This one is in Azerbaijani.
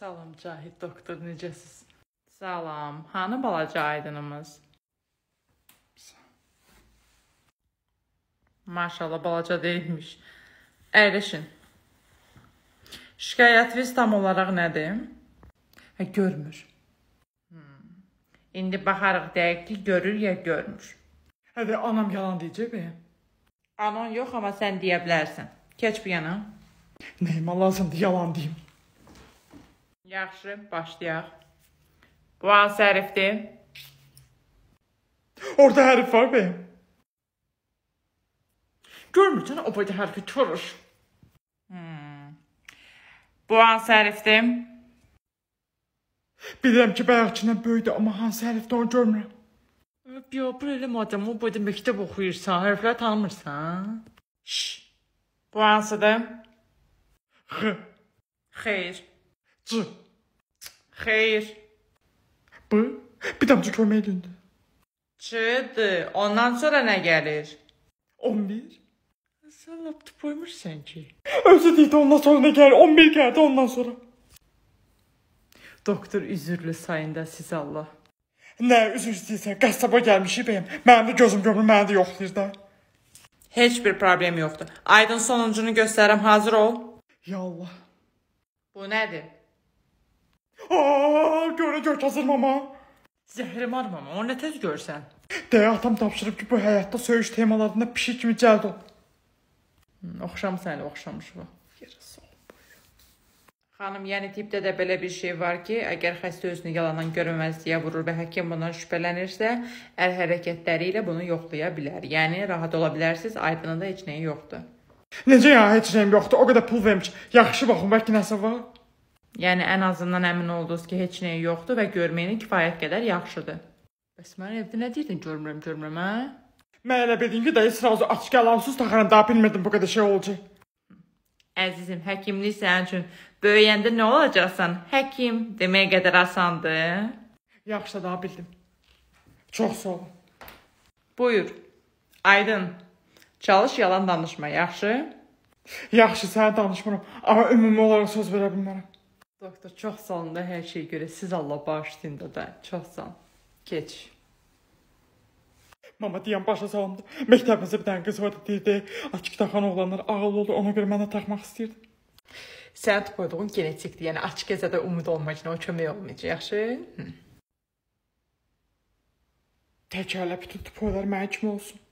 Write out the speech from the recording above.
Salam Cahit doktor, necəsiz? Salam. Hanı balaca aydınımız? Maşallah balaca deyilmiş. Əyləşin. Şikayətiniz tam olarak ne Hə, görmür. Hmm. İndi baxarıq deyək ki, görür ya görmür. Hə, anam yalan deyəcək bəyəm. Anan yox, amma sən deyə bilərsən. Keç bir yana. Nəyimə lazımdır, yalan deyim. Yaxşı, başlayaq. Bu hansı hərfdir? Orda hərf var bəyəm. Görmürsən, o boyda hərfi çıxırır. Hmm. Bu hansı hərfdir? Bilirəm ki, bayaqçından böyükdür, amma hansı hərfdir onu görmürəm. Yo, bu elə madəm o boyda məktəb oxuyursan, hərflər tanımırsan. Şş, bu hansıdır? X. Xeyr. Xeyr. B. Bir damcı kömək elində. C-dir. Ondan sonra nə gəlir? 11. Sən lap tupoymuşsan ki. Özü deyildi ondan sonra nə gəlir? 11 gəldi ondan sonra. Doktor üzürlü sayında siz Allah. Nə üzr istəyirsən? Qəssaba gəlmişəm. Mənim də gözüm görmür, məni də yoxlayır da. Heç bir problem yoxdur. Aydın sonuncunu göstərəm, hazır ol. Ya Allah. Bu nədir? Aa, görə hazır mama. Zəhrimar mama, onu nə tez görsən? Deyə atam tapşırıb ki, bu həyatda söyüş temalarında pişik kimi cəlb ol. Hmm, Oxşamısan, səni, oxşamış bu. Xanım, yəni tipdə də belə bir şey var ki, əgər xəstə özünü yalandan görməməzliyə vurur və həkim bundan şübhələnirsə, əl hərəkətləri ilə bunu yoxlaya bilər. Yəni rahat ola bilərsiniz, aydınında heç nəyi yoxdur. Necə ya, heç nəyim yoxdur. O qədər pul vermiş. Yaxşı baxın, bəlkə nəsə var. Yəni ən azından əmin oldunuz ki, heç nəyi yoxdur və görməyinə kifayət qədər yaxşıdır. Bəs mən evdə nə deyirdin? Görmürəm, görmürəm, hə? Mən elə bildim ki, dayı sırası açıq alansız taxaram, daha bilmirdim bu qədər şey olacaq. Əzizim, həkimlik sənin üçün böyüyəndə nə olacaqsan? Həkim deməyə qədər asandır. Yaxşı, daha bildim. Çox sağ ol. Buyur. Aydın. Çalış yalan danışma, yaxşı? Yaxşı, sənə danışmıram, amma ümumi olaraq söz verə bilmərəm. Doktor, çox sağ olun da hər şey görə. Siz Allah bağışlayın da da. Çox sağ olun. Keç. Mama deyən başa salımdı. Məktəbimizdə bir dənə qız vardı deyirdi. Açıq taxan oğlanlar ağıllı olur. Ona görə mənə taxmaq istəyirdi. Sən tutduğun genetikdir. Yəni açıq gəzədə umid olmayacaq. O kömək olmayacaq. Yaxşı? Hı. Təkərlə bütün tupoylar mənim kimi olsun.